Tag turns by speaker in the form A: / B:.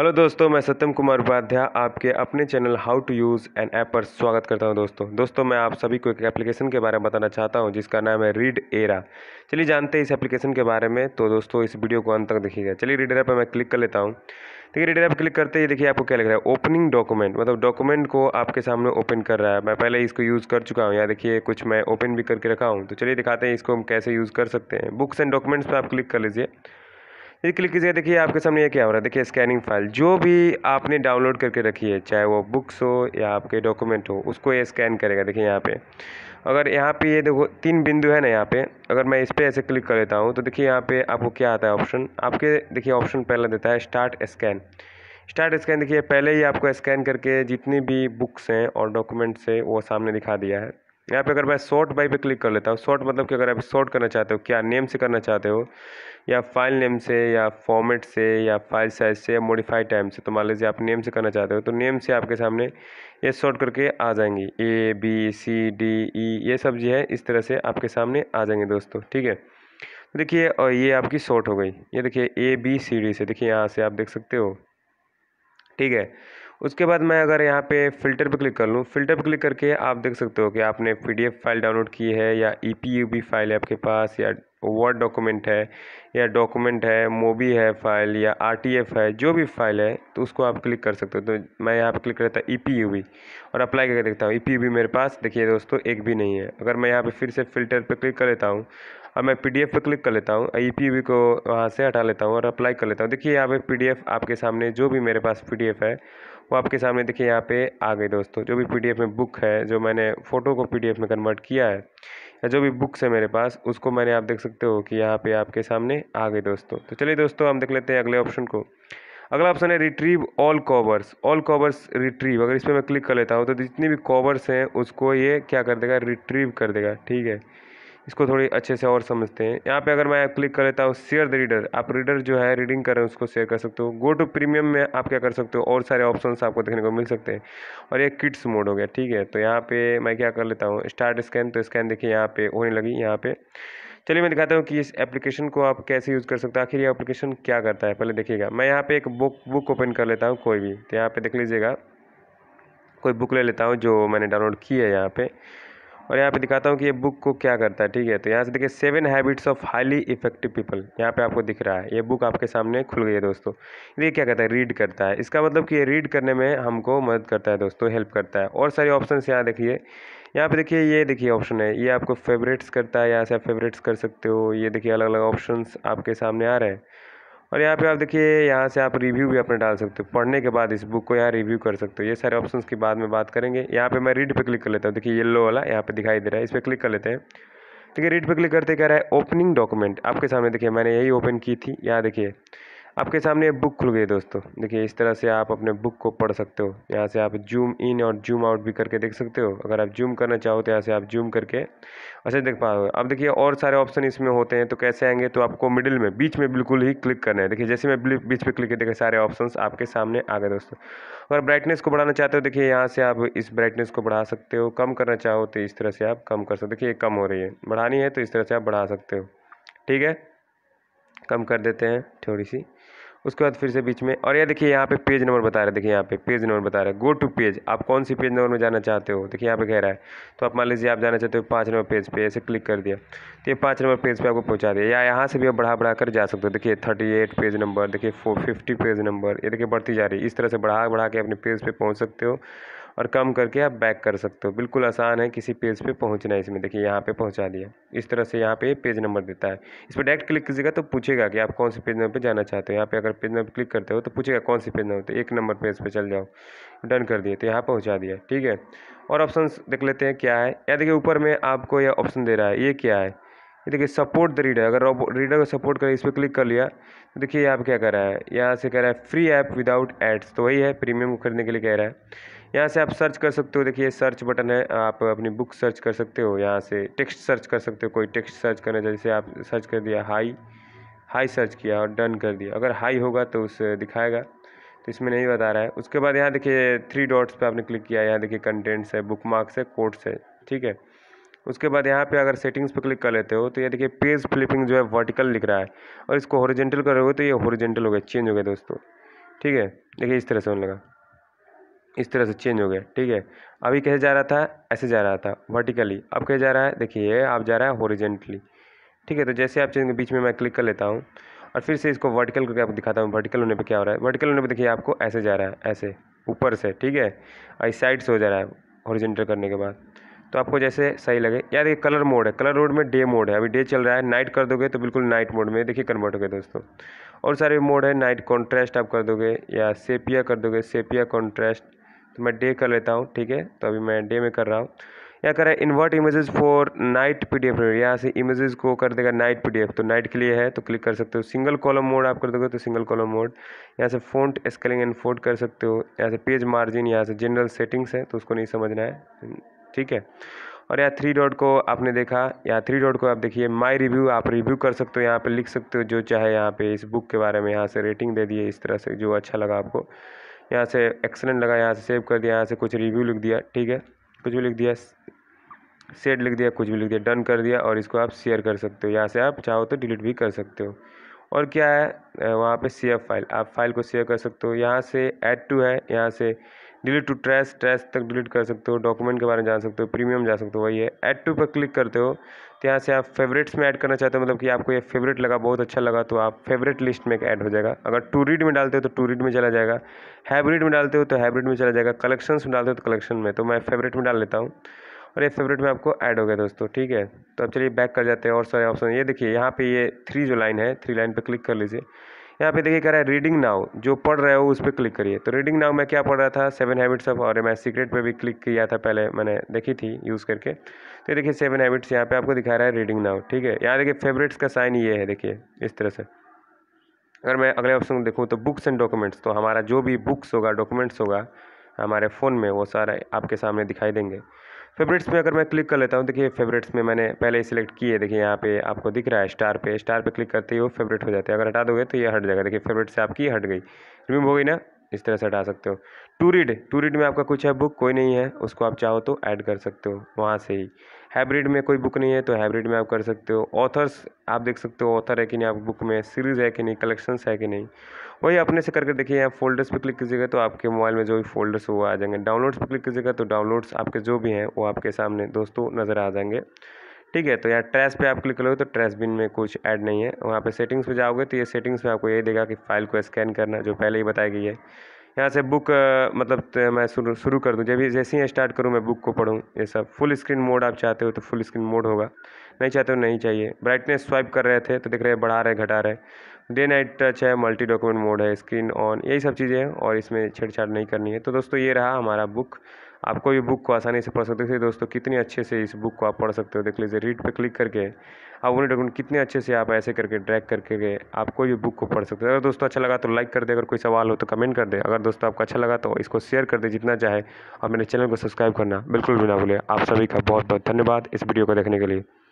A: hello दोस्तों मैं सत्यम कुमार उपाध्याय आपके अपने channel how to use an app पर स्वागत करता हूं दोस्तों दोस्तों मैं आप सभी को एक एप्लीकेशन के बारे में बताना चाहता हूं जिसका नाम है रीड एरा चलिए जानते हैं इस एप्लीकेशन के बारे में तो दोस्तों इस वीडियो को अंत तक देखिएगा चलिए रीड एरा पर मैं क्लिक कर लेता हूँ देखिए रीड एरा पर क्लिक करते ही देखिए आपको क्या लग रहा है ओपनिंग डॉक्यूमेंट मतलब डॉक्यूमेंट को आपके सामने ओपन कर रहा है मैं पहले इसको यूज़ कर चुका हूँ या देखिए कुछ मैं ओपन भी करके रखा हूँ तो चलिए दिखाते हैं इसको हम कैसे यूज़ कर सकते हैं बुक्स एंड डॉक्यूमेंट्स पर आप क्लिक कर लीजिए ये क्लिक कीजिएगा देखिए आपके सामने ये क्या हो रहा है देखिए स्कैनिंग फाइल जो भी आपने डाउनलोड करके रखी है चाहे वो बुक्स हो या आपके डॉक्यूमेंट हो उसको ये स्कैन करेगा देखिए यहाँ पे अगर यहाँ पे ये देखो तीन बिंदु है ना यहाँ पे अगर मैं इस पर ऐसे क्लिक कर लेता हूँ तो देखिए यहाँ पे आपको क्या आता है ऑप्शन आपके देखिए ऑप्शन पहला देता है स्टार्ट स्कैन स्टार्ट स्कैन देखिए पहले ही आपको स्कैन करके जितनी भी बुक्स हैं और डॉक्यूमेंट्स हैं वो सामने दिखा दिया है यहाँ पे अगर मैं शॉर्ट बाई पे क्लिक कर लेता हूँ शॉर्ट मतलब कि अगर आप शॉर्ट करना चाहते हो क्या नेम से करना चाहते हो या फाइल नेम से या फॉर्मेट से या फाइल साइज से या मोडिफाइड टाइम से तो मान लीजिए आप नेम से करना चाहते हो तो नेम से आपके सामने ये शॉर्ट करके आ जाएंगी A B C D E ये सब जो है इस तरह से आपके सामने आ जाएंगे दोस्तों ठीक है तो देखिए और ये आपकी शॉर्ट हो गई ये देखिए ए बी सी डी से देखिए यहाँ से आप देख सकते हो ठीक है उसके बाद मैं अगर यहाँ पे फ़िल्टर पे क्लिक कर लूँ फ़िल्टर पे क्लिक करके आप देख सकते हो कि आपने पीडीएफ फाइल डाउनलोड की है या ई e फाइल है आपके पास या वर्ड डॉक्यूमेंट है या डॉक्यूमेंट है मोबी है फाइल या आर है जो भी फाइल है तो उसको आप क्लिक कर सकते हो तो मैं यहाँ पर क्लिक करता ई पी e और अप्लाई करके देखता हूँ ई e मेरे पास देखिए दोस्तों एक भी नहीं है अगर मैं यहाँ पर फिर से फ़िल्टर पर क्लिक कर लेता हूँ अब मैं पी पे क्लिक कर लेता हूँ ई पी को वहाँ से हटा लेता हूँ और अप्लाई कर लेता हूँ देखिए यहाँ पे पी आपके सामने जो भी मेरे पास पी है वो आपके सामने देखिए यहाँ पे आ गई दोस्तों जो भी पीडीएफ में बुक है जो मैंने फ़ोटो को पीडीएफ में कन्वर्ट किया है या जो भी बुक्स है मेरे पास उसको मैंने आप देख सकते हो कि यहाँ पे आपके सामने आ गई दोस्तों तो चलिए दोस्तों हम देख लेते हैं अगले ऑप्शन को अगला ऑप्शन है retrieve all covers all covers retrieve अगर इस पर मैं क्लिक कर लेता हूँ तो जितनी भी कॉवर्स हैं उसको ये क्या कर देगा रिट्रीव कर देगा ठीक है इसको थोड़ी अच्छे से और समझते हैं यहाँ पे अगर मैं क्लिक कर लेता हूँ शेयर द रीडर आप रीडर जो है रीडिंग कर रहे हैं उसको शेयर कर सकते हो गो टू प्रीमियम में आप क्या कर सकते हो और सारे ऑप्शन आपको देखने को मिल सकते हैं और ये किड्स मोड हो गया ठीक है तो यहाँ पे मैं क्या कर लेता हूँ स्टार्ट स्कैन तो स्कैन देखिए यहाँ पे होने लगी यहाँ पे चलिए मैं दिखाता हूँ कि इस एप्लीकेशन को आप कैसे यूज़ कर सकते हैं आखिर ये एप्लीकेशन क्या करता है पहले देखिएगा मैं यहाँ पे एक बुक बुक ओपन कर लेता हूँ कोई भी तो यहाँ पे देख लीजिएगा कोई बुक ले लेता हूँ जो मैंने डाउनलोड की है यहाँ पे और यहाँ पे दिखाता हूँ कि ये बुक को क्या करता है ठीक है तो यहाँ से देखिए seven habits of highly effective people यहाँ पे आपको दिख रहा है ये बुक आपके सामने खुल गई है दोस्तों ये क्या करता है रीड करता है इसका मतलब कि ये रीड करने में हमको मदद करता है दोस्तों हेल्प करता है और सारे ऑप्शन यहाँ देखिए यहाँ पे देखिए ये देखिए ऑप्शन है ये आपको फेवरेट्स करता है यहाँ से आप फेवरेट्स कर सकते हो ये देखिए अलग अलग ऑप्शन आपके सामने आ रहे हैं और यहाँ पे आप देखिए यहाँ से आप रिव्यू भी अपने डाल सकते हो पढ़ने के बाद इस बुक को यहाँ रिव्यू कर सकते हो ये सारे ऑप्शंस की बाद में बात करेंगे यहाँ पे मैं रीड पे क्लिक कर लेता हूँ देखिए येलो वाला यहाँ पे दिखाई दे रहा है इस पर क्लिक कर लेते हैं देखिए रीड पे क्लिक करते कह रहा है ओपनिंग डॉक्यूमेंट आपके सामने देखिए मैंने यही ओपन की थी यहाँ देखिए आपके सामने बुक खुल गई दोस्तों देखिए इस तरह से आप अपने बुक को पढ़ सकते हो यहाँ से आप जूम इन और जूम आउट भी करके देख सकते हो अगर आप जूम करना चाहो तो यहाँ से आप जूम करके अच्छा देख पाओगे अब देखिए और सारे ऑप्शन इसमें होते हैं तो कैसे आएंगे तो आपको मिडिल में बीच में बिल्कुल ही क्लिक करना है देखिए जैसे मैं बीच पर क्लिक देखिए सारे ऑप्शन आपके सामने आ गए दोस्तों अगर ब्राइटनेस को बढ़ाना चाहते हो देखिए यहाँ से आप इस ब्राइटनेस को बढ़ा सकते हो कम करना चाहो तो इस तरह से आप कम कर सकते हो देखिए कम हो रही है बढ़ानी है तो इस तरह से आप बढ़ा सकते हो ठीक है कम कर देते हैं थोड़ी सी उसके बाद फिर से बीच में और ये देखिए यहाँ पे पेज नंबर बता रहे देखिए यहाँ पे पेज नंबर बता रहे गो टू पेज आप कौन सी पेज नंबर में जाना चाहते हो देखिए यहाँ पे कह रहा है तो आप मान लीजिए आप जाना चाहते हो पाँच नंबर पेज पे ऐसे क्लिक कर दिया तो ये पाँच नंबर पेज पे आपको पहुँचा दिया या यहाँ से भी आप बढ़ा बढ़ा कर जा सकते हो देखिए थर्टी एट पेज नंबर देखिए फोर फिफ्टी पेज नंबर ये देखिए बढ़ती जा रही है इस तरह से बढ़ा बढ़ा के अपने पेज पर पहुँच सकते हो और कम करके आप बैक कर सकते हो बिल्कुल आसान है किसी पेज पे पहुंचना है इसमें देखिए यहाँ पे पहुंचा दिया इस तरह से यहाँ पे पेज नंबर देता है इस पर डायरेक्ट क्लिक कीजिएगा तो पूछेगा कि आप कौन से पेज नंबर पे जाना चाहते हो यहाँ पे अगर पेज नंबर क्लिक करते हो तो पूछेगा कौन से पेज नंबर तो एक नंबर पेज पर चल जाओ डन कर दिए तो यहाँ पहुँचा दिया ठीक है और ऑप्शन देख लेते हैं क्या है या देखिए ऊपर में आपको यह ऑप्शन दे रहा है ये क्या है ये देखिए सपोर्ट द रीडर अगर रीडर को सपोर्ट करें इस पर क्लिक कर लिया तो देखिए यहाँ पे क्या कर रहा है यहाँ से कह रहा है फ्री ऐप विदाउट एड्स तो वही है प्रीमियम खरीदने के लिए कह रहा है यहाँ से आप सर्च कर सकते हो देखिए सर्च बटन है आप अपनी बुक सर्च कर सकते हो यहाँ से टेक्स्ट सर्च कर सकते हो कोई टेक्स्ट सर्च करना जैसे आप सर्च कर दिया हाई हाई सर्च किया और डन कर दिया अगर हाई होगा तो उसे दिखाएगा तो इसमें नहीं बता रहा है उसके बाद यहाँ देखिए थ्री डॉट्स पे आपने क्लिक किया यहाँ देखिए कंटेंट्स है बुक मार्क्स है कोट्स है ठीक है उसके बाद यहाँ पे अगर सेटिंग्स पे क्लिक कर लेते हो तो ये देखिए पेज फ्लिपिंग जो है वर्टिकल लिख रहा है और इसको हॉरिजेंटल करोगे तो ये हॉरिजेंटल हो गया चेंज हो गया दोस्तों ठीक है देखिए इस तरह से होने लगा इस तरह से चेंज हो गया ठीक है अभी कैसे जा रहा था ऐसे जा रहा था वर्टिकली अब कैसे जा रहा है देखिए आप जा रहा है हॉरिजेंटली ठीक है तो जैसे आप चेंज बीच में मैं क्लिक कर लेता हूँ और फिर से इसको वर्टिकल करके आपको दिखाता हूँ वर्टिकल होने पर क्या हो रहा है वर्टिकल होने पर देखिए आपको ऐसे जा रहा है ऐसे ऊपर से ठीक है और इस साइड से हो जा रहा है हॉरिजेंटल करने के बाद तो आपको जैसे सही लगे यार ये कलर मोड है कलर मोड में डे मोड है अभी डे चल रहा है नाइट कर दोगे तो बिल्कुल नाइट मोड में देखिए कन्वर्ट हो गया दोस्तों और सारे मोड है नाइट कॉन्ट्रेस्ट आप कर दोगे या सेपिया कर दोगे सेपिया कॉन्ट्रेस्ट तो मैं डे कर लेता हूँ ठीक है तो अभी मैं डे में कर रहा हूँ यहाँ कर रहा है invert images for night P D F यहाँ से इमेजेस को कर देगा नाइट पी डी एफ तो नाइट के लिए है तो क्लिक कर सकते हो सिंगल कॉलम मोड आप कर दोगे तो सिंगल कॉलम मोड यहाँ से फ़ॉन्ट स्केलिंग एंड फोर्ट कर सकते हो यहाँ से पेज मार्जिन यहाँ से जनरल सेटिंग्स है तो उसको नहीं समझना है ठीक है और यहाँ थ्री डॉट को आपने देखा यहाँ थ्री डॉट को आप देखिए माय रिव्यू आप रिव्यू कर सकते हो यहाँ पे लिख सकते हो जो चाहे यहाँ पे इस बुक के बारे में यहाँ से रेटिंग दे दिए इस तरह से जो अच्छा लगा आपको यहाँ से एक्सलेंट लगा यहाँ से सेव कर दिया यहाँ से कुछ रिव्यू लिख दिया ठीक है कुछ भी लिख दिया सेट लिख दिया कुछ भी लिख दिया डन कर दिया और इसको आप शेयर कर सकते हो यहाँ से आप चाहो तो डिलीट भी कर सकते हो और क्या है वहाँ पे सेव फाइल आप फाइल को सेव कर सकते हो यहाँ से ऐड टू है यहाँ से डिलीट टू ट्रैश ट्रैश तक डिलीट कर सकते हो डॉक्यूमेंट के बारे में जान सकते हो प्रीमियम जा सकते हो वही है ऐड टू पर क्लिक करते हो तो यहाँ से आप फेवरेट्स में ऐड करना चाहते हो मतलब कि आपको ये फेवरेट लगा बहुत अच्छा लगा तो आप फेवरेट लिस्ट में ऐड हो जाएगा अगर टू रीड में डालते हो तो टू रीड में चला जाएगा हैब्रिड में डालते हो तो हैब्रिड में चला जाएगा कलेक्शन में डालते हो तो कलेक्शन में तो मैं फेवरेट में डाल लेता हूँ और ये फेवरेट में आपको ऐड हो गया दोस्तों ठीक है तो अब चलिए बैक कर जाते हैं और सारे ऑप्शन ये देखिए यहाँ पे ये थ्री जो लाइन है थ्री लाइन पे क्लिक कर लीजिए यहाँ पे देखिए कह रहा है रीडिंग नाउ जो पढ़ रहे हो उस पर क्लिक करिए तो रीडिंग नाउ मैं क्या पढ़ रहा था सेवन हैबिट्स ऑफ और मैं सीक्रेट पे भी क्लिक किया था पहले मैंने देखी थी यूज़ करके तो देखिए सेवन हैबिट्स यहाँ पे आपको दिखा रहा है रीडिंग नाउ ठीक है यहाँ देखिए फेवरेट्स का साइन ये है देखिए इस तरह से अगर मैं अगले ऑप्शन को देखूँ तो बुक्स एंड डॉक्यूमेंट्स तो हमारा जो भी बुक्स होगा डॉक्यूमेंट्स होगा हमारे फ़ोन में वो सारे आपके सामने दिखाई देंगे फेवरेट्स में अगर मैं क्लिक कर लेता हूँ देखिए फेवरेट्स में मैंने पहले ही सिलेक्ट किए देखिए यहाँ पे आपको दिख रहा है स्टार पे स्टार पे क्लिक करते ही वो फेवरेट हो जाते हैं अगर हटा दोगे तो ये हट जाएगा देखिए फेवरेट से आपकी हट गई रिमूव हो गई ना इस तरह से हटा सकते हो टू रीड टू रीड में आपका कुछ है बुक कोई नहीं है उसको आप चाहो तो ऐड कर सकते हो वहाँ से ही हैब्रिड में कोई बुक नहीं है तो हैब्रिड में आप कर सकते हो ऑथर्स आप देख सकते हो ऑथर है कि नहीं आप बुक में सीरीज़ है कि नहीं कलेक्शंस है कि नहीं वही अपने से करके देखिए यहाँ फोल्डर्स पे क्लिक कीजिएगा तो आपके मोबाइल में जो भी फोल्डर्स वो आ जाएंगे डाउनलोड्स पे क्लिक कीजिएगा तो डाउनलोड्स आपके जो भी हैं वो आपके सामने दोस्तों नज़र आ जाएंगे ठीक है तो यहाँ ट्रेस पे आप क्लिक करोगे तो ट्रेस बिन में कुछ ऐड नहीं है वहाँ पे सेटिंग्स पे जाओगे तो ये सेटिंग्स में आपको ये देगा कि फाइल को स्कैन करना जो पहले ही बताई गई है यहाँ से बुक मतलब मैं शुरू कर दूँ जब जैसे ही स्टार्ट करूँ मैं बुक को पढ़ूँ ये सब फुल स्क्रीन मोड आप चाहते हो तो फुल स्क्रीन मोड होगा नहीं चाहते हो नहीं चाहिए ब्राइटनेस स्वाइप कर रहे थे तो देख रहे हैं बढ़ा रहे घटा रहे डे नाइट टच है मल्टी डॉक्यूमेंट मोड है स्क्रीन ऑन यही सब चीज़ें हैं और इसमें छेड़छाड़ नहीं करनी है तो दोस्तों ये रहा हमारा बुक आप कोई बुक को आसानी से पढ़ सकते हो दोस्तों कितने अच्छे से इस बुक को आप पढ़ सकते हो देख लीजिए रीड पे क्लिक करके आप उन्हें डॉक्यूमेंट कितने अच्छे से आप ऐसे करके ड्रैग करके गए आप कोई भी बुक को पढ़ सकते हो अगर दोस्तों अच्छा लगा तो लाइक कर दे अगर कोई सवाल हो तो कमेंट कर दे अगर दोस्तों आपको अच्छा लगा तो इसको शेयर कर दे जितना चाहे और मेरे चैनल को सब्सक्राइब करना बिल्कुल भी ना भूलें आप सभी का बहुत बहुत धन्यवाद इस वीडियो को देखने के लिए